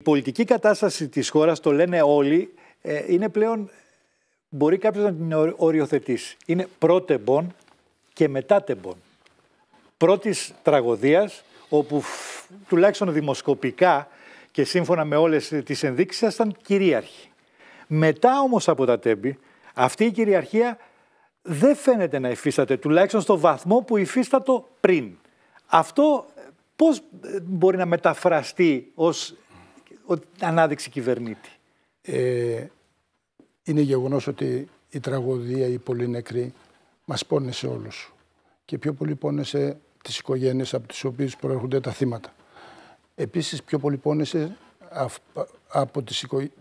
Η πολιτική κατάσταση της χώρας, το λένε όλοι, ε, είναι πλέον, μπορεί κάποιος να την οριοθετήσει. Είναι πρώτεμπον και μετά Πρώτης τραγωδίας, όπου τουλάχιστον δημοσκοπικά και σύμφωνα με όλες τις ενδείξεις ήταν κυρίαρχη. Μετά όμως από τα τέμπη, αυτή η κυριαρχία δεν φαίνεται να υφίσταται, τουλάχιστον στο βαθμό που υφίστατο πριν. Αυτό πώς ε, μπορεί να μεταφραστεί ως ανάδειξη κυβερνήτη. Ε, είναι γεγονός ότι η τραγωδία, η πολύ νεκρή μας πόνεσε όλους. Και πιο πολύ πόνεσε τις οικογένειες από τις οποίες προέρχονται τα θύματα. Επίσης, πιο πολύ πόνεσε από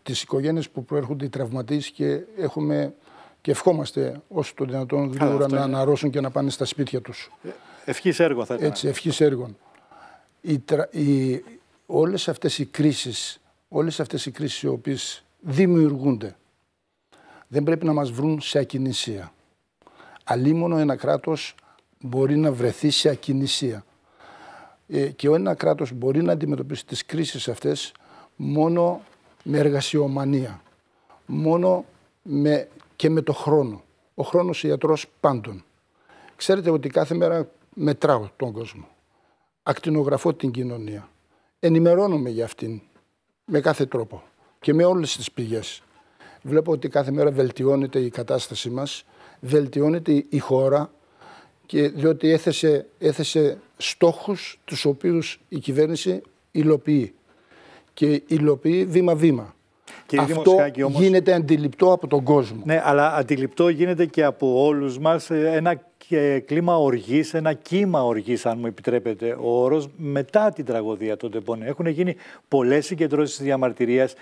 τις, οικογένειες που προέρχονται οι τραυματίες και έχουμε και ευχόμαστε όσο το δυνατόν γρήγορα να αναρρώσουν και να πάνε στα σπίτια τους. Ε, ευχής θα ήταν. Έτσι, ευχής έργων. Η, η όλες αυτές οι κρίσεις, όλες αυτές οι κρίσεις οι οποίες δημιουργούνται, δεν πρέπει να μας βρουν σε ακινησία. μόνο ένα κράτος μπορεί να βρεθεί σε ακινησία. Ε, και ένα κράτος μπορεί να αντιμετωπίσει τις κρίσεις αυτές μόνο με εργασιομανία, μόνο με, και με το χρόνο. Ο χρόνος ιατρός πάντων. Ξέρετε ότι κάθε μέρα μετράω τον κόσμο. Ακτινογραφώ την κοινωνία ενημερώνομαι για αυτήν με κάθε τρόπο και με όλες τις πηγές. Βλέπω ότι κάθε μέρα βελτιώνεται η κατάστασή μας, βελτιώνεται η χώρα και διότι έθεσε, έθεσε στόχους τους οποίους η κυβέρνηση υλοποιεί και υλοποιεί βήμα-βήμα. Αυτό γίνεται αντιληπτό από τον κόσμο. Ναι, αλλά αντιληπτό γίνεται και από όλους μας ε, ένα και κλίμα οργής, ένα κύμα οργής αν μου επιτρέπετε ο όρος, μετά την τραγωδία των τεμπών. Έχουν γίνει πολλές συγκεντρώσεις διαμαρτυρίας.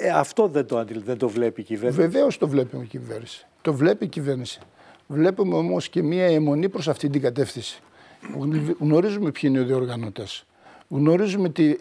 Ε, αυτό δεν το, δεν το βλέπει η κυβέρνηση. Βεβαίως το βλέπει η κυβέρνηση. Το βλέπει η κυβέρνηση. Βλέπουμε όμως και μία αιμονή προς αυτή την κατεύθυνση. Γνωρίζουμε ποιοι είναι οι διοργανωτέ. Γνωρίζουμε τι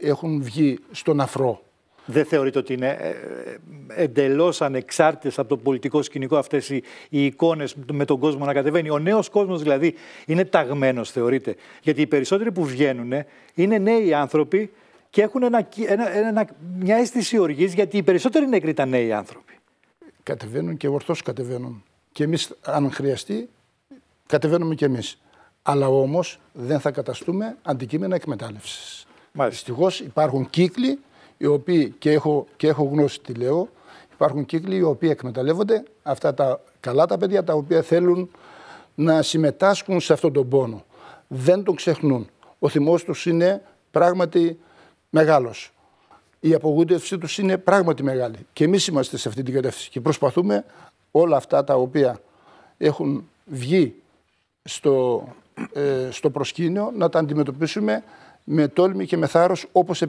έχουν βγει στον αφρό δεν θεωρείτε ότι είναι ε, ε, εντελώς ανεξάρτητες από το πολιτικό σκηνικό αυτές οι, οι εικόνες με τον κόσμο να κατεβαίνει. Ο νέος κόσμος δηλαδή είναι ταγμένος, θεωρείτε. Γιατί οι περισσότεροι που βγαίνουν ε, είναι νέοι άνθρωποι και έχουν ένα, ένα, ένα, μια αίσθηση οργής, γιατί οι περισσότεροι νεκροί ήταν νέοι άνθρωποι. Κατεβαίνουν και ορθώς κατεβαίνουν. Και εμείς, αν χρειαστεί, κατεβαίνουμε κι εμείς. Αλλά όμως δεν θα καταστούμε αντικείμενα εκμετάλλευσης. Δυστυχώς υπάρχουν κύκλοι οι οποίοι και έχω, και έχω γνώση τι λέω, υπάρχουν κύκλοι οι οποίοι εκμεταλλεύονται αυτά τα καλά τα παιδιά τα οποία θέλουν να συμμετάσχουν σε αυτόν τον πόνο. Δεν τον ξεχνούν. Ο θυμός τους είναι πράγματι μεγάλος. Η απογοήτευσή τους είναι πράγματι μεγάλη. Και εμείς είμαστε σε αυτή την κατεύθυνση και προσπαθούμε όλα αυτά τα οποία έχουν βγει στο, ε, στο προσκήνιο να τα αντιμετωπίσουμε με τόλμη και με θάρρος όπως